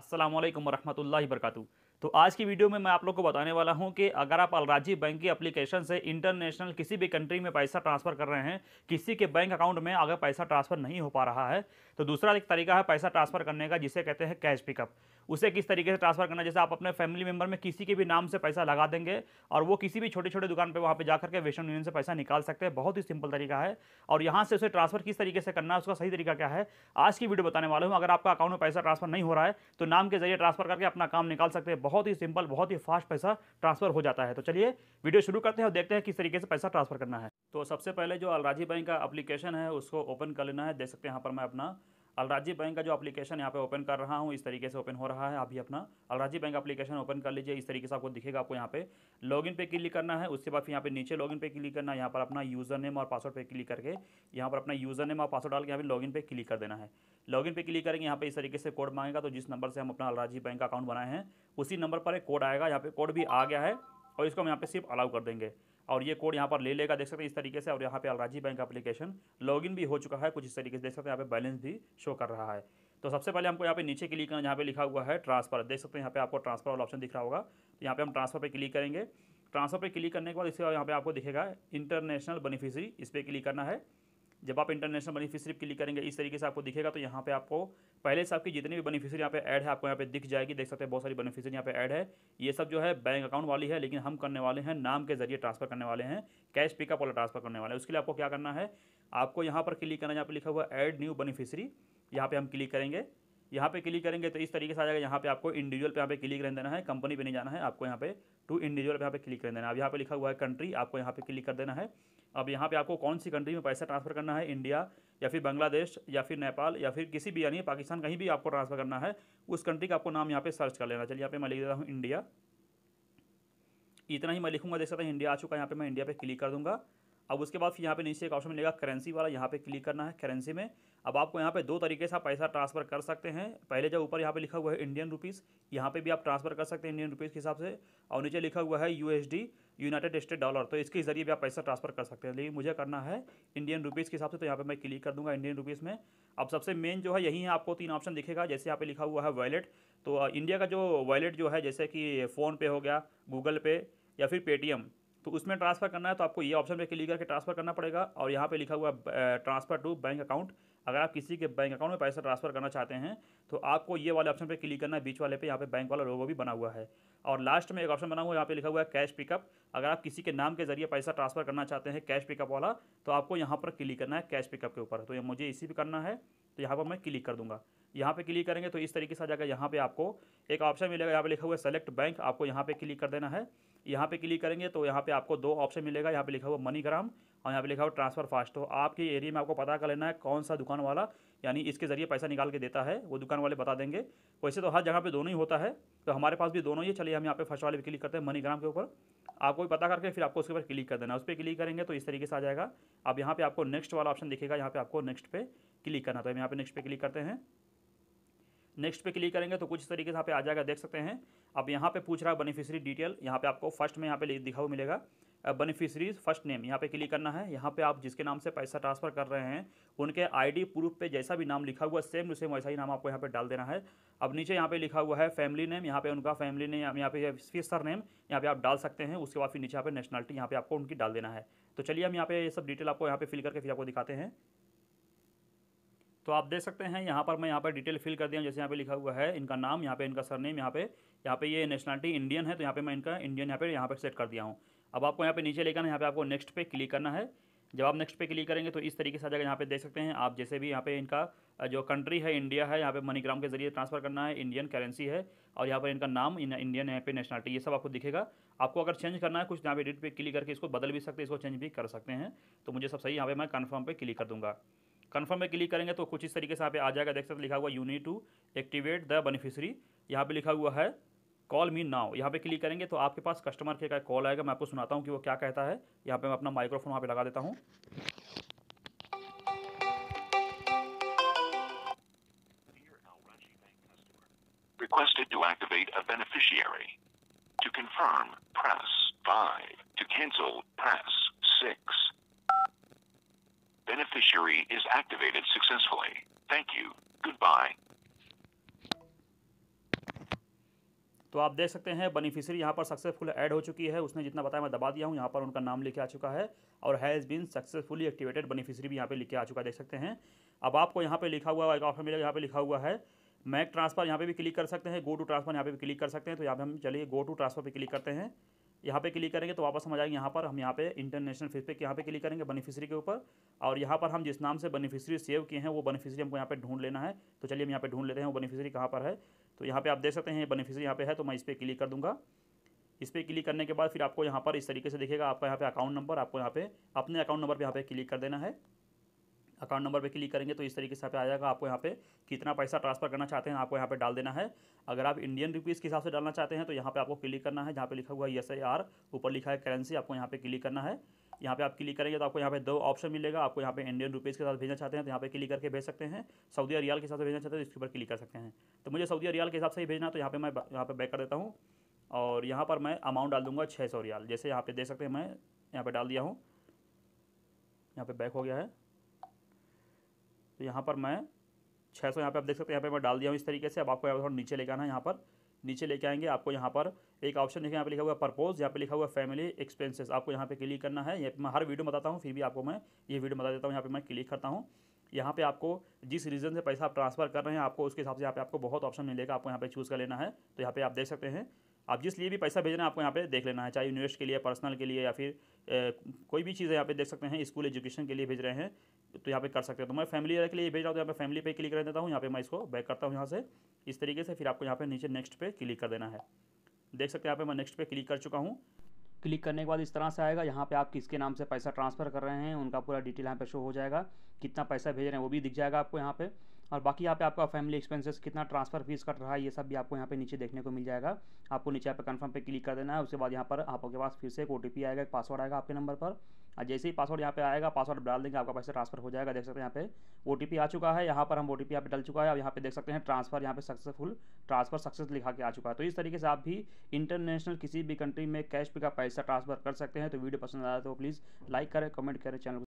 असलम वरहमल वर्का तो आज की वीडियो में मैं आप लोग को बताने वाला हूं कि अगर आप अलराजी बैंक की एप्लीकेशन से इंटरनेशनल किसी भी कंट्री में पैसा ट्रांसफ़र कर रहे हैं किसी के बैंक अकाउंट में अगर पैसा ट्रांसफ़र नहीं हो पा रहा है तो दूसरा एक तरीका है पैसा ट्रांसफ़र करने का जिसे कहते हैं कैश पिकअप उसे किस तरीके से ट्रांसफ़र करना जैसे आप अपने फैमिली मेम्बर में किसी के भी नाम से पैसा लगा देंगे और वो किसी भी छोटे छोटे दुकान पर वहाँ पर जाकर के वेस्टर्न यूनियन से पैसा निकाल सकते हैं बहुत ही सिंपल तरीका है और यहाँ से उसे ट्रांसफ़र किस तरीके से करना है उसका सही तरीका क्या है आज की वीडियो बताने वाला हूँ अगर आपका अकाउंट में पैसा ट्रांसफ़र नहीं हो रहा है तो नाम के जरिए ट्रांसफ़र करके अपना काम निकाल सकते हैं बहुत ही सिंपल बहुत ही फास्ट पैसा ट्रांसफर हो जाता है तो चलिए वीडियो शुरू करते हैं और देखते हैं किस तरीके से पैसा ट्रांसफर करना है तो सबसे पहले जो अलराजी बैंक का अप्लीकेशन है उसको ओपन कर लेना है देख सकते हैं यहाँ पर मैं अपना अलराजी बैंक का जो अपलीकेशन यहाँ पे ओपन कर रहा हूँ इस तरीके से ओपन हो रहा है अभी अपना अलराजी बैंक अपलीकेशन ओपन कर लीजिए इस तरीके से आपको दिखेगा आपको यहाँ पे लॉगिन पे क्लिक करना है उसके बाद फिर यहाँ पे नीचे लॉगिन पे क्लिक करना है यहाँ पर अपना यूजर नेम और पासवर्ड पे क्लिक करके यहाँ पर अपना यूजर नेम और पासवर्ड डाल के यहाँ पर लॉगिन पे क्लिक कर देना है लॉगिन पे क्लिक करेंगे यहाँ पे इस तरीके से कोड मांगेगा तो जिस नंबर से हम अपना अलराजी बैंक का अकाउंट बनाए हैं उसी नंबर पर एक कोड आएगा यहाँ पे कोड भी आ गया है और इसको हम यहाँ पे सिर्फ अलाउ कर देंगे और ये कोड यहाँ पर ले लेगा देख सकते हैं इस तरीके से और यहाँ पे अलराजी बैंक एप्लीकेशन लॉगिन भी हो चुका है कुछ इस तरीके से देख सकते हैं यहाँ पे बैलेंस भी शो कर रहा है तो सबसे पहले हमको यहाँ पे नीचे क्लिक करना यहाँ पे लिखा हुआ है ट्रांसफर देख सकते हैं यहाँ पे आपको ट्रांसफर वाला ऑप्शन दिख रहा होगा तो यहाँ पे हम ट्रांसफर पर क्लिक करेंगे ट्रांसफर पर क्लिक करने के बाद इसके बाद यहाँ पे आपको दिखेगा इंटरनेशनल बेनिफिशरी इस पर क्लिक करना है जब आप इंटरनेशनल बेनिफिशरी क्लिक करेंगे इस तरीके से आपको दिखेगा तो यहाँ पे आपको पहले से आपकी जितनी भी बेनिफिशरी यहाँ पे ऐड है आपको यहाँ पे दिख जाएगी देख सकते हैं बहुत सारी बेनिफिशरी यहाँ पे ऐड है ये सब जो है बैंक अकाउंट वाली है लेकिन हम करने वाले हैं नाम के जरिए ट्रांसफर करने वाले हैं कैश पिकअप वाला ट्रांसफर करने वाले हैं उसके लिए आपको क्या करना है आपको यहाँ पर क्लिक करना है यहाँ पर लिखा हुआ ऐड न्यू बेनिफिशरी यहाँ पर हम क्लिक करेंगे यहाँ पे क्लिक करेंगे तो इस तरीके से आ जाएगा यहाँ पे आपको इंडिविजुअल पे यहाँ पे क्लिक कर देना है कंपनी पे नहीं जाना है आपको यहाँ पे टू इंडिविजुअल पे यहाँ पे क्लिक कर देना है अब यहाँ पे लिखा हुआ है कंट्री आपको यहाँ पे क्लिक कर देना है अब यहाँ पे आपको कौन सी कंट्री में पैसा ट्रांसफर करना है इंडिया या फिर बांग्लादेश या फिर नेपाल या फिर किसी भी यानी पाकिस्तान कहीं भी आपको ट्रांसफर करना है उस कंट्री का आपको नाम यहाँ पे सर्च कर लेना चलिए यहाँ पे मैं लिख देता हूँ इंडिया इतना ही मैं लिखूंगा देख सकते हैं इंडिया आ चुका है यहाँ पे मैं इंडिया पर क्लिक कर दूँगा अब उसके बाद फिर यहाँ पे नीचे एक ऑप्शन मिलेगा करेंसी वाला यहाँ पे क्लिक करना है करेंसी में अब आपको यहाँ पे दो तरीके से आप पैसा ट्रांसफर कर सकते हैं पहले जब ऊपर यहाँ पे लिखा हुआ है इंडियन रुपीज़ यहाँ पे भी आप ट्रांसफर कर सकते हैं इंडियन रुपीज़ के हिसाब से और नीचे लिखा हुआ है यू यूनाइटेड स्टेट डॉलर तो इसके ज़रिए भी आप पैसा ट्रांसफर कर सकते हैं लेकिन मुझे करना है इंडियन रुपीज़ के हिसाब से तो यहाँ पर मैं क्लिक कर दूँगा इंडियन रुपीज़ में अब सबसे मेन जो है यही है आपको तीन ऑप्शन दिखेगा जैसे यहाँ पे लिखा हुआ है वॉलेट तो इंडिया का जो वैलेट जो है जैसे कि फ़ोनपे हो गया गूगल पे या फिर पेटीएम तो उसमें ट्रांसफ़र करना है तो आपको ये ऑप्शन पे क्लिक करके ट्रांसफ़र करना पड़ेगा और यहाँ पे लिखा हुआ ट्रांसफ़र टू बैंक अकाउंट अगर आप किसी के बैंक अकाउंट में पैसा ट्रांसफ़र करना चाहते हैं तो आपको ये वाले ऑप्शन पे क्लिक करना है बीच वाले पे यहाँ पे बैंक वाला लोगो भी बना हुआ है और लास्ट में एक ऑप्शन बना हुआ है यहाँ पे लिखा हुआ है कैश पिकअप अगर आप किसी के नाम के जरिए पैसा ट्रांसफ़र करना चाहते हैं कैश पिकअप वाला तो आपको यहाँ पर क्लिक करना है कैश पिकअप के ऊपर तो मुझे इसी पर करना है तो यहाँ पर मैं क्लिक कर दूँगा यहाँ पे क्लिक करेंगे तो इस तरीके से आ जाएगा यहाँ पे आपको एक ऑप्शन मिलेगा यहाँ पे लिखा हुआ है सेलेक्ट बैंक आपको यहाँ पे क्लिक कर देना है यहाँ पे क्लिक करेंगे तो यहाँ पे आपको दो ऑप्शन मिलेगा यहाँ पे लिखा हुआ मनीग्राम और यहाँ पे लिखा हुआ ट्रांसफर फास्ट तो आपके एरिया में आपको पता कर लेना है कौन सा दुकान वाला यानी इसके ज़रिए पैसा निकाल के देता है वो दुकान वाले बता देंगे वैसे तो हर जगह पर दोनों ही होता है तो हमारे पास भी दोनों ही चलिए हम यहाँ पे फर्स्ट वाले क्लिक करते हैं मनीग्राम के ऊपर आपको भी पता करके फिर आपको उसके ऊपर क्लिक कर देना है उस पर क्लिक करेंगे तो इस तरीके से आ जाएगा अब यहाँ पे आपको नेक्स्ट वाला ऑप्शन दिखेगा यहाँ पे आपको नेक्स्ट पे क्लिक करना तो हम यहाँ पे नेक्स्ट पे क्लिक करते हैं नेक्स्ट पे क्लिक करेंगे तो कुछ इस तरीके से यहाँ पे आ जाएगा देख सकते हैं अब यहाँ पे पूछ रहा है बेनिफिशरी डिटेल यहाँ पे आपको फर्स्ट में यहाँ पे दिखा हुआ मिलेगा बेनिफिशरीज फर्स्ट नेम यहाँ पे क्लिक करना है यहाँ पे आप जिसके नाम से पैसा ट्रांसफर कर रहे हैं उनके आईडी प्रूफ पे जैसा भी नाम लिखा हुआ सेम टू सेम वैसा ही नाम आपको यहाँ पे डाल देना है अब नीचे यहाँ पे लिखा हुआ है फैमिली नेम यहाँ पे उनका फैमिली नेम यहाँ पे फिर नेम यहाँ पे आप डाल सकते हैं उसके बाद फिर नीचे यहाँ पे नेशनलिटी यहाँ पे आपको उनकी डाल देना है तो चलिए हम यहाँ पे ये सब डिटेल आपको यहाँ पे फिल करके फिर आपको दिखाते हैं तो आप देख सकते हैं यहाँ पर मैं यहाँ पर डिटेल फिल कर दिया जैसे यहाँ पे लिखा हुआ है इनका नाम यहाँ पे इनका सरनेम यहाँ पे यहाँ पे ये नेशनलिटी इंडियन है तो यहाँ पे मैं इनका इंडियन यहाँ पे यहाँ पे सेट कर दिया हूँ अब आपको यहाँ पे नीचे लेकर यहाँ पे आपको नेक्स्ट पे क्लिक करना है जब आप नेक्स्ट पे क्लिक करेंगे तो इस तरीके से आ जाएगा यहाँ पे देख सकते हैं आप जैसे भी यहाँ पे इनका जो कंट्री है इंडिया है यहाँ पे मनीग्राम के जरिए ट्रांसफर करना है इंडियन करेंसी है और यहाँ पर इनका नाम इंडियन यहाँ पे नेशनलिटी ये सब आपको दिखेगा आपको अगर चेंज करना है कुछ यहाँ पे डेट पे क्लिक करके इसको बदल भी सकते हैं इसको चेंज भी कर सकते हैं तो मुझे सब सही यहाँ पर मैं कन्फर्म पे क्लिक कर दूँगा कन्फर्म में क्लिक करेंगे तो कुछ इस तरीके से यहाँ पे आ जाएगा देख सकते लिखा हुआ you to activate the beneficiary यहाँ पे लिखा हुआ है कॉल मी नाउ यहाँ पे क्लिक करेंगे तो आपके पास कस्टमर के का कॉल आएगा मैं आपको सुनाता हूँ कि वो क्या कहता है यहाँ पे मैं अपना माइक्रोफोन वहाँ पे लगा देता हूँ Requested to activate a beneficiary. To confirm, press 5. To cancel, press 6. beneficiary is activated successfully. Thank you. Goodbye. तो आप देख सकते हैं बेनिफिशियरी यहाँ पर सक्सेसफुल ऐड हो चुकी है उसने जितना बताया मैं दबा दिया हूँ यहाँ पर उनका नाम लिखे आ चुका है और has been successfully activated beneficiary भी यहाँ पे लिखे आ चुका है देख सकते हैं अब आपको यहाँ पे लिखा हुआ एक ऑफर मिलेगा यहाँ पे लिखा हुआ है मैक ट्रांसफ़र यहाँ पे भी क्लिक कर सकते हैं गो टू ट्रांसफर यहाँ पे भी क्लिक कर सकते हैं तो यहाँ पे हम चलिए गो टू ट्रांसफर पर क्लिक करते हैं यहाँ पे क्लिक करेंगे तो वापस हम आ जाएंगे यहाँ पर हम यहाँ पे इंटरनेशनल फीस पे यहाँ पे क्लिक करेंगे बेनिफिशियरी के ऊपर और यहाँ पर हम जिस नाम से बेनिफिशियरी सेव किए हैं वो बेनिफिशियरी हमको यहाँ पे ढूंढ लेना है तो चलिए हम यहाँ पे ढूंढ लेते हैं वो बेनिफिशियरी कहाँ पर है तो यहाँ पर आप देख सकते हैं बेनिफिशियरी यहाँ पर है तो मैं इस पर क्लिक कर दूँगा इस पर क्लिक करने के बाद फिर आपको यहाँ पर इस तरीके से देखेगा आपका यहाँ पे अकाउंट नंबर आपको यहाँ पे अपने अकाउंट नंबर पर यहाँ पे क्लिक कर देना है अकाउंट नंबर पे क्लिक करेंगे तो इस तरीके से आप आ जाएगा आपको यहाँ पे कितना पैसा ट्रांसफर करना चाहते हैं आपको यहाँ पे डाल देना है अगर आप इंडियन रुपीज़ के हिसाब से डालना चाहते हैं तो यहाँ पे आपको क्लिक करना है जहाँ पे लिखा हुआ है एस आई आर ऊपर लिखा है करेंसी आपको यहाँ पे क्लिक करना है यहाँ पे आप क्लिक करेंगे तो आपको यहाँ पे दो ऑप्शन मिलेगा आपको यहाँ पे इंडियन रुपीज़ के साथ भेजना चाहते हैं तो यहाँ पे क्लिक करके भेज सकते हैं सऊदी अरियाल के साथ भेजना चाहते हैं तो इसके ऊपर क्लिक कर सकते हैं तो मुझे सऊदी अरियाल के हिसाब से ही भेजना तो यहाँ पे मैं यहाँ पे बैक कर देता हूँ और यहाँ पर मैं अमाउंट डाल दूंगा छः सौ रियाल जैसे यहाँ पे दे सकते हैं मैं यहाँ पर डाल दिया हूँ यहाँ पर बैक हो गया है तो यहाँ पर मैं 600 सौ यहाँ पर आप देख सकते हैं यहाँ पे मैं डाल दिया हूँ इस तरीके से अब आपको यहाँ थोड़ा नीचे लेके आना है यहाँ पर नीचे लेके आएंगे आपको यहाँ पर एक ऑप्शन देखिए यहाँ पे लिखा हुआ परपोज यहाँ पे लिखा हुआ फैमिली एक्सपेंसेस आपको यहाँ पे क्लिक करना है यहाँ मैं हर वीडियो बताता हूँ फिर भी आपको मैं ये वीडियो बता देता हूँ यहाँ पर मैं क्लिक करता हूँ यहाँ पे आपको जिस रीजन से पैसा आप ट्रांसफर कर रहे हैं आपको उसके हिसाब से यहाँ पे आपको बहुत ऑप्शन मिलेगा आपको यहाँ पे चूज़ कर लेना है तो यहाँ पे आप देख सकते हैं आप जिस लिए भी पैसा भेजना है आपको यहाँ पे देख लेना है चाहे यूनिवर्सिटी के लिए पर्सनल के लिए या फिर ए, कोई भी चीज़ यहाँ पे देख सकते हैं स्कूल एजुकेशन के लिए भेज रहे हैं तो यहाँ पे कर सकते हो तो मैं फैमिली के लिए भेज रहा हूँ यहाँ पे फैमिली पे क्लिक कर देता हूँ यहाँ पे मैं इसको बैक करता हूँ यहाँ से इस तरीके से फिर आपको यहाँ पे नीचे नेक्स्ट पे क्लिक कर देना है देख सकते हैं यहाँ पे मैं नेक्स्ट पे क्लिक कर चुका हूँ क्लिक करने के बाद इस तरह से आएगा यहाँ पे आप किसके नाम से पैसा ट्रांसफ़र कर रहे हैं उनका पूरा डिटेल यहाँ पे शो हो जाएगा कितना पैसा भेज रहे हैं वो भी दिख जाएगा आपको यहाँ पे और बाकी यहाँ पे आपका फैमिली एक्सपेंसेस कितना ट्रांसफ़र फीस कट रहा है ये सब भी आपको यहाँ पे नीचे देखने को मिल जाएगा आपको नीचे यहाँ पे कन्फर्म पे क्लिक कर देना है उसके बाद यहाँ पर आपके पास फिर से एक ओ आएगा एक पासवर्ड आएगा आपके नंबर पर जैसे ही पासवर्ड यहाँ पे आएगा पासवर्ड डाल देंगे आपका पैसा ट्रांसफर हो जाएगा देख सकते हैं यहाँ पे ओ आ चुका है यहाँ पर हम ओ टी पी यहाँ डल चुका है और यहाँ पे देख सकते हैं ट्रांसफर यहाँ पे सक्सेसफुल ट्रांसफर सक्सेस लिखा के आ चुका है तो इस तरीके से आप भी इंटरनेशनल किसी भी कंट्री में कैश पे का पैसा ट्रांसफर कर सकते हैं तो वीडियो पसंद आया तो प्लीज़ लाइक करें कमेंट करें चैनल